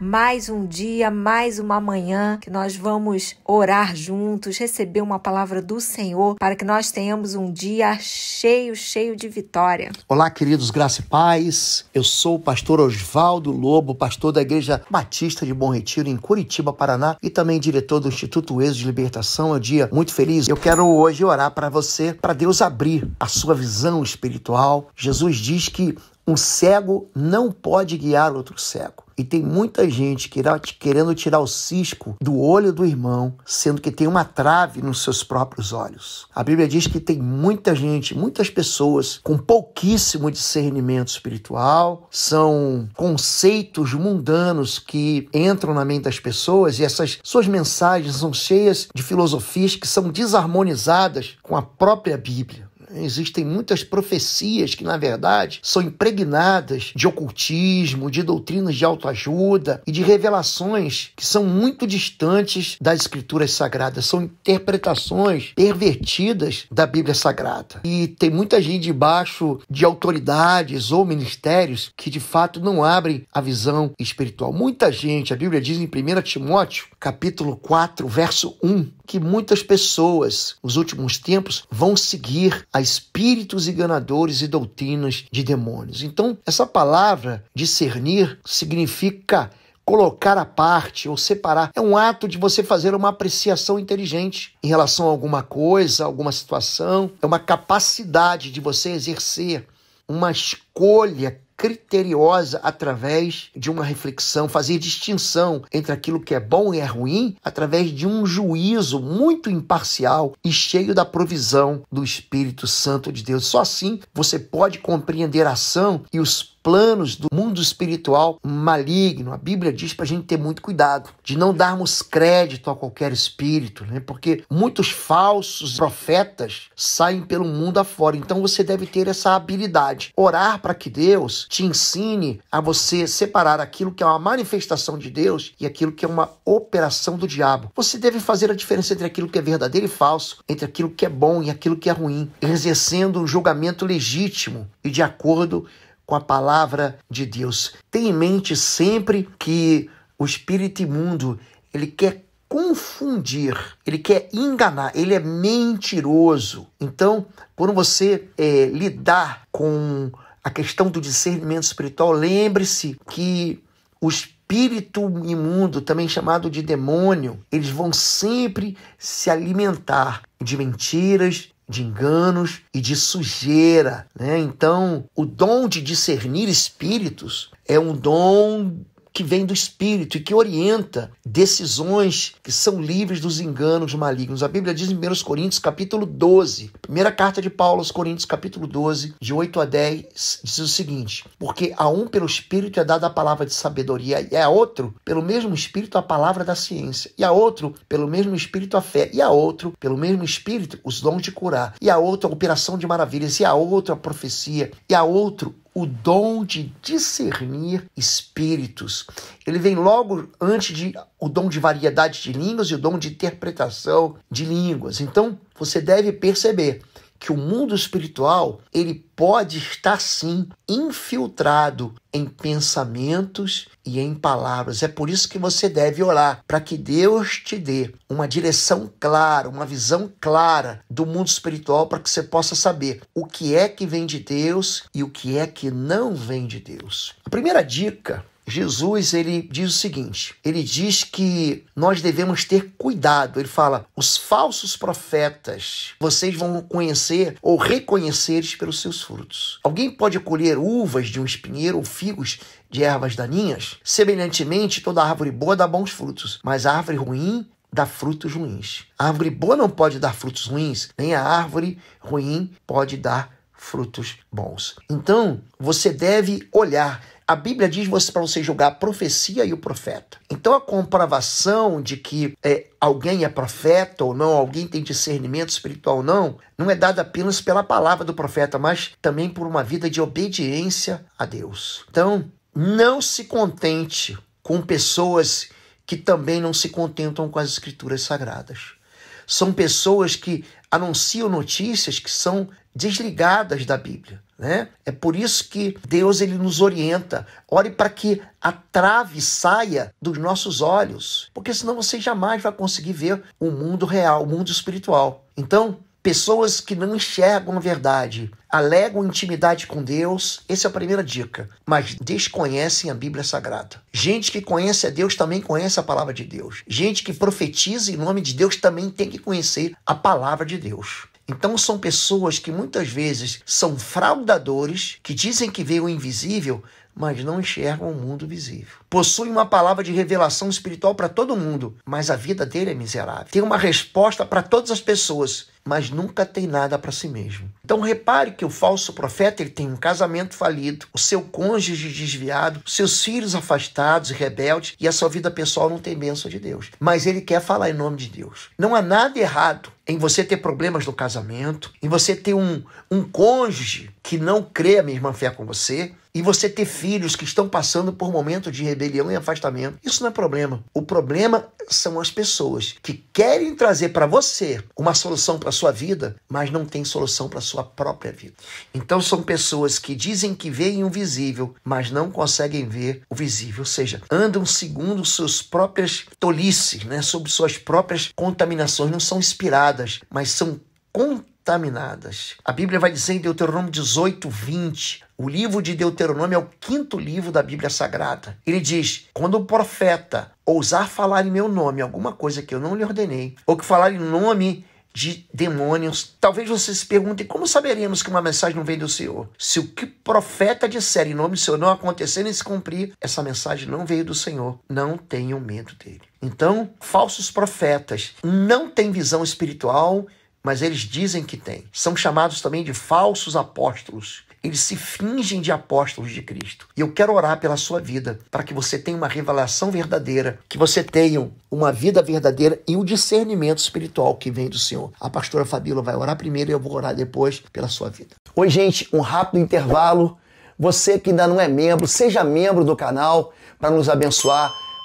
mais um dia, mais uma manhã que nós vamos orar juntos, receber uma palavra do Senhor para que nós tenhamos um dia cheio, cheio de vitória. Olá, queridos, graça e paz. Eu sou o pastor Oswaldo Lobo, pastor da Igreja Batista de Bom Retiro em Curitiba, Paraná e também diretor do Instituto Exo de Libertação. É um dia muito feliz. Eu quero hoje orar para você, para Deus abrir a sua visão espiritual. Jesus diz que um cego não pode guiar outro cego. E tem muita gente querendo tirar o cisco do olho do irmão, sendo que tem uma trave nos seus próprios olhos. A Bíblia diz que tem muita gente, muitas pessoas com pouquíssimo discernimento espiritual, são conceitos mundanos que entram na mente das pessoas e essas suas mensagens são cheias de filosofias que são desarmonizadas com a própria Bíblia. Existem muitas profecias que, na verdade, são impregnadas de ocultismo, de doutrinas de autoajuda e de revelações que são muito distantes das escrituras sagradas, são interpretações pervertidas da Bíblia Sagrada. E tem muita gente debaixo de autoridades ou ministérios que de fato não abrem a visão espiritual. Muita gente, a Bíblia diz em 1 Timóteo, capítulo 4, verso 1, que muitas pessoas nos últimos tempos vão seguir a a espíritos enganadores e doutrinas de demônios. Então, essa palavra discernir significa colocar à parte ou separar. É um ato de você fazer uma apreciação inteligente em relação a alguma coisa, alguma situação. É uma capacidade de você exercer uma escolha criteriosa através de uma reflexão, fazer distinção entre aquilo que é bom e é ruim através de um juízo muito imparcial e cheio da provisão do Espírito Santo de Deus. Só assim você pode compreender a ação e os planos do mundo espiritual maligno. A Bíblia diz para a gente ter muito cuidado, de não darmos crédito a qualquer espírito, né? porque muitos falsos profetas saem pelo mundo afora. Então você deve ter essa habilidade. Orar para que Deus te ensine a você separar aquilo que é uma manifestação de Deus e aquilo que é uma operação do diabo. Você deve fazer a diferença entre aquilo que é verdadeiro e falso, entre aquilo que é bom e aquilo que é ruim, exercendo um julgamento legítimo e de acordo com a palavra de Deus. Tenha em mente sempre que o espírito imundo, ele quer confundir, ele quer enganar, ele é mentiroso. Então, quando você é, lidar com a questão do discernimento espiritual, lembre-se que o espírito imundo, também chamado de demônio, eles vão sempre se alimentar de mentiras, de enganos e de sujeira. Né? Então, o dom de discernir espíritos é um dom que vem do Espírito e que orienta decisões que são livres dos enganos malignos. A Bíblia diz em 1 Coríntios, capítulo 12, primeira carta de Paulo aos Coríntios, capítulo 12, de 8 a 10, diz o seguinte: Porque a um pelo Espírito é dada a palavra de sabedoria, e a outro, pelo mesmo Espírito, a palavra da ciência, e a outro, pelo mesmo Espírito, a fé, e a outro, pelo mesmo Espírito, os dons de curar, e a outro, a operação de maravilhas, e a outro, a profecia, e a outro, o dom de discernir espíritos. Ele vem logo antes de o dom de variedade de línguas e o dom de interpretação de línguas. Então, você deve perceber que o mundo espiritual ele pode estar sim infiltrado em pensamentos e em palavras. É por isso que você deve orar para que Deus te dê uma direção clara, uma visão clara do mundo espiritual para que você possa saber o que é que vem de Deus e o que é que não vem de Deus. A primeira dica Jesus ele diz o seguinte: ele diz que nós devemos ter cuidado. Ele fala: os falsos profetas vocês vão conhecer ou reconheceres pelos seus frutos. Alguém pode colher uvas de um espinheiro ou figos de ervas daninhas? Semelhantemente, toda árvore boa dá bons frutos, mas a árvore ruim dá frutos ruins. A árvore boa não pode dar frutos ruins, nem a árvore ruim pode dar frutos bons. Então, você deve olhar a Bíblia diz para você julgar a profecia e o profeta. Então a comprovação de que é, alguém é profeta ou não, alguém tem discernimento espiritual ou não, não é dada apenas pela palavra do profeta, mas também por uma vida de obediência a Deus. Então, não se contente com pessoas que também não se contentam com as escrituras sagradas. São pessoas que anunciam notícias que são desligadas da Bíblia. Né? É por isso que Deus ele nos orienta. Ore para que a trave saia dos nossos olhos, porque senão você jamais vai conseguir ver o mundo real, o mundo espiritual. Então, pessoas que não enxergam a verdade, alegam intimidade com Deus, essa é a primeira dica, mas desconhecem a Bíblia Sagrada. Gente que conhece a Deus também conhece a palavra de Deus. Gente que profetiza em nome de Deus também tem que conhecer a palavra de Deus. Então são pessoas que muitas vezes são fraudadores, que dizem que veem o invisível, mas não enxergam o mundo visível. Possui uma palavra de revelação espiritual para todo mundo, mas a vida dele é miserável. Tem uma resposta para todas as pessoas, mas nunca tem nada para si mesmo. Então repare que o falso profeta ele tem um casamento falido, o seu cônjuge desviado, seus filhos afastados e rebeldes e a sua vida pessoal não tem bênção de Deus. Mas ele quer falar em nome de Deus. Não há nada errado em você ter problemas no casamento, em você ter um, um cônjuge que não crê a mesma fé com você, e você ter filhos que estão passando por momentos de rebelião e afastamento. Isso não é problema. O problema são as pessoas que querem trazer para você uma solução para sua vida, mas não tem solução para sua própria vida. Então são pessoas que dizem que veem o visível, mas não conseguem ver o visível, ou seja, andam segundo suas próprias tolices, né, sob suas próprias contaminações, não são inspiradas, mas são contaminadas. A Bíblia vai dizer em Deuteronômio 18, 20, o livro de Deuteronômio é o quinto livro da Bíblia Sagrada. Ele diz: quando o profeta ousar falar em meu nome alguma coisa que eu não lhe ordenei, ou que falar em nome de demônios. Talvez você se pergunte como saberemos que uma mensagem não vem do Senhor? Se o que profeta disser em nome do Senhor não acontecer nem se cumprir, essa mensagem não veio do Senhor. Não tenham medo dele. Então, falsos profetas não têm visão espiritual mas eles dizem que têm. São chamados também de falsos apóstolos. Eles se fingem de apóstolos de Cristo. E eu quero orar pela sua vida, para que você tenha uma revelação verdadeira, que você tenha uma vida verdadeira e o um discernimento espiritual que vem do Senhor. A pastora Fabíola vai orar primeiro e eu vou orar depois pela sua vida. Oi, gente, um rápido intervalo. Você que ainda não é membro, seja membro do canal para nos abençoar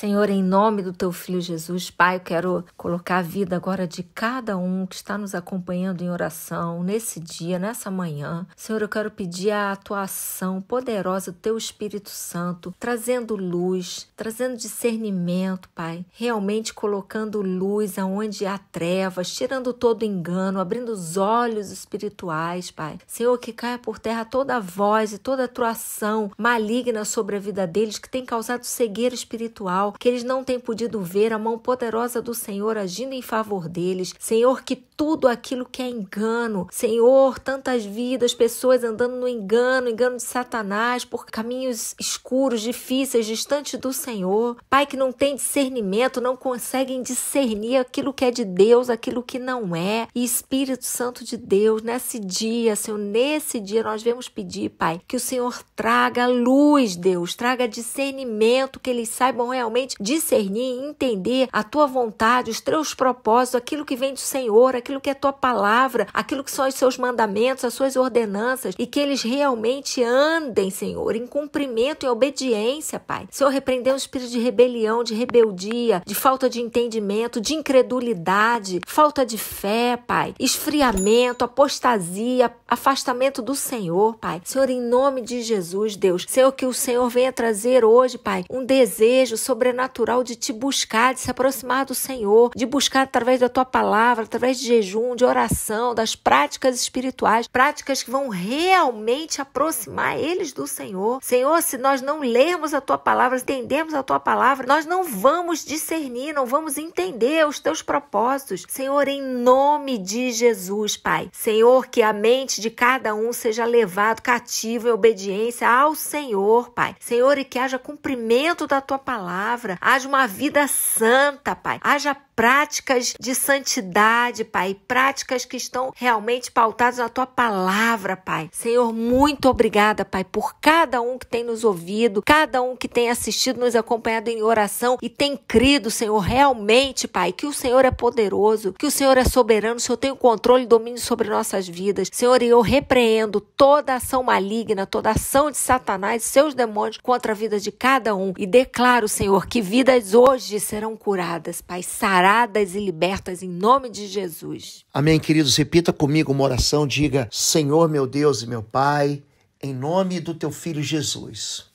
Senhor, em nome do teu filho Jesus, Pai, eu quero colocar a vida agora de cada um que está nos acompanhando em oração nesse dia, nessa manhã. Senhor, eu quero pedir a atuação poderosa do teu Espírito Santo, trazendo luz, trazendo discernimento, Pai, realmente colocando luz aonde há trevas, tirando todo engano, abrindo os olhos espirituais, Pai. Senhor, que caia por terra toda voz e toda atuação maligna sobre a vida deles que tem causado cegueira espiritual que eles não têm podido ver a mão poderosa do Senhor agindo em favor deles. Senhor, que tudo aquilo que é engano, Senhor, tantas vidas, pessoas andando no engano, engano de Satanás, por caminhos escuros, difíceis, distantes do Senhor. Pai, que não tem discernimento, não conseguem discernir aquilo que é de Deus, aquilo que não é. E Espírito Santo de Deus, nesse dia, Senhor, nesse dia nós vemos pedir, Pai, que o Senhor traga luz, Deus, traga discernimento, que eles saibam realmente realmente discernir, entender a tua vontade, os teus propósitos, aquilo que vem do Senhor, aquilo que é tua palavra, aquilo que são os seus mandamentos, as suas ordenanças e que eles realmente andem, Senhor, em cumprimento e obediência, Pai. Senhor, repreender o espírito de rebelião, de rebeldia, de falta de entendimento, de incredulidade, falta de fé, Pai, esfriamento, apostasia, afastamento do Senhor, Pai. Senhor, em nome de Jesus, Deus, Senhor, que o Senhor venha trazer hoje, Pai, um desejo sobre sobrenatural de te buscar, de se aproximar do Senhor, de buscar através da tua palavra, através de jejum, de oração, das práticas espirituais, práticas que vão realmente aproximar eles do Senhor. Senhor, se nós não lermos a tua palavra, entendemos a tua palavra, nós não vamos discernir, não vamos entender os teus propósitos. Senhor, em nome de Jesus, Pai. Senhor, que a mente de cada um seja levado cativo em obediência ao Senhor, Pai. Senhor, e que haja cumprimento da tua palavra palavra, haja uma vida santa, Pai. Haja práticas de santidade, Pai, práticas que estão realmente pautadas na tua palavra, Pai. Senhor, muito obrigada, Pai, por cada um que tem nos ouvido, cada um que tem assistido, nos acompanhado em oração e tem crido, Senhor, realmente, Pai, que o Senhor é poderoso, que o Senhor é soberano, o Senhor tem o controle e domínio sobre nossas vidas. Senhor, e eu repreendo toda ação maligna, toda ação de Satanás e seus demônios contra a vida de cada um e declaro, Senhor, Senhor, que vidas hoje serão curadas, Pai, saradas e libertas em nome de Jesus. Amém, queridos. Repita comigo uma oração. Diga: Senhor, meu Deus e meu Pai, em nome do teu filho Jesus,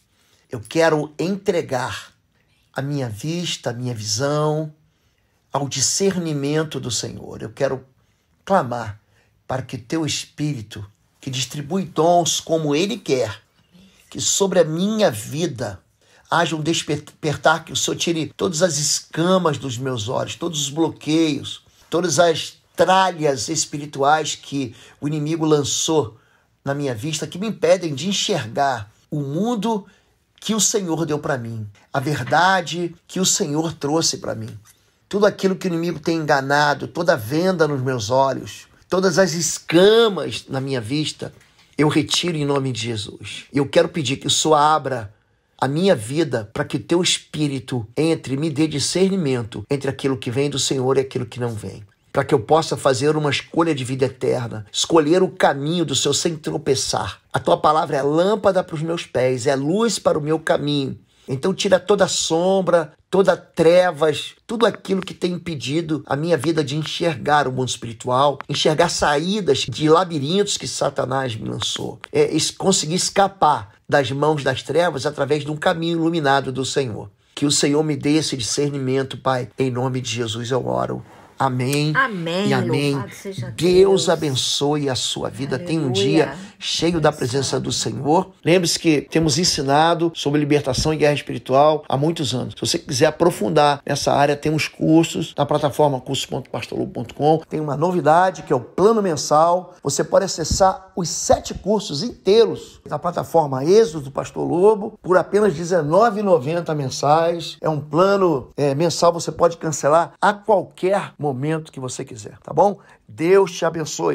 eu quero entregar a minha vista, a minha visão, ao discernimento do Senhor. Eu quero clamar para que teu Espírito, que distribui dons como Ele quer, que sobre a minha vida haja um despertar, que o Senhor tire todas as escamas dos meus olhos, todos os bloqueios, todas as tralhas espirituais que o inimigo lançou na minha vista, que me impedem de enxergar o mundo que o Senhor deu para mim, a verdade que o Senhor trouxe para mim. Tudo aquilo que o inimigo tem enganado, toda a venda nos meus olhos, todas as escamas na minha vista, eu retiro em nome de Jesus. Eu quero pedir que o Senhor abra a minha vida para que o teu espírito entre, e me dê discernimento entre aquilo que vem do Senhor e aquilo que não vem. Para que eu possa fazer uma escolha de vida eterna, escolher o caminho do Senhor sem tropeçar. A tua palavra é lâmpada para os meus pés, é luz para o meu caminho. Então tira toda sombra, toda trevas, tudo aquilo que tem impedido a minha vida de enxergar o mundo espiritual, enxergar saídas de labirintos que Satanás me lançou, é, conseguir escapar das mãos das trevas através de um caminho iluminado do Senhor. Que o Senhor me dê esse discernimento, Pai. Em nome de Jesus eu oro. Amém. Amém. E amém. Deus. Deus. abençoe a sua vida. Aleluia. Tem um dia cheio da presença do Senhor. Lembre-se que temos ensinado sobre libertação e guerra espiritual há muitos anos. Se você quiser aprofundar nessa área, temos cursos na plataforma cursos.pastorlobo.com. Tem uma novidade que é o plano mensal. Você pode acessar os sete cursos inteiros na plataforma Êxodo do Pastor Lobo por apenas R$19,90 mensais. É um plano é, mensal, você pode cancelar a qualquer momento que você quiser, tá bom? Deus te abençoe.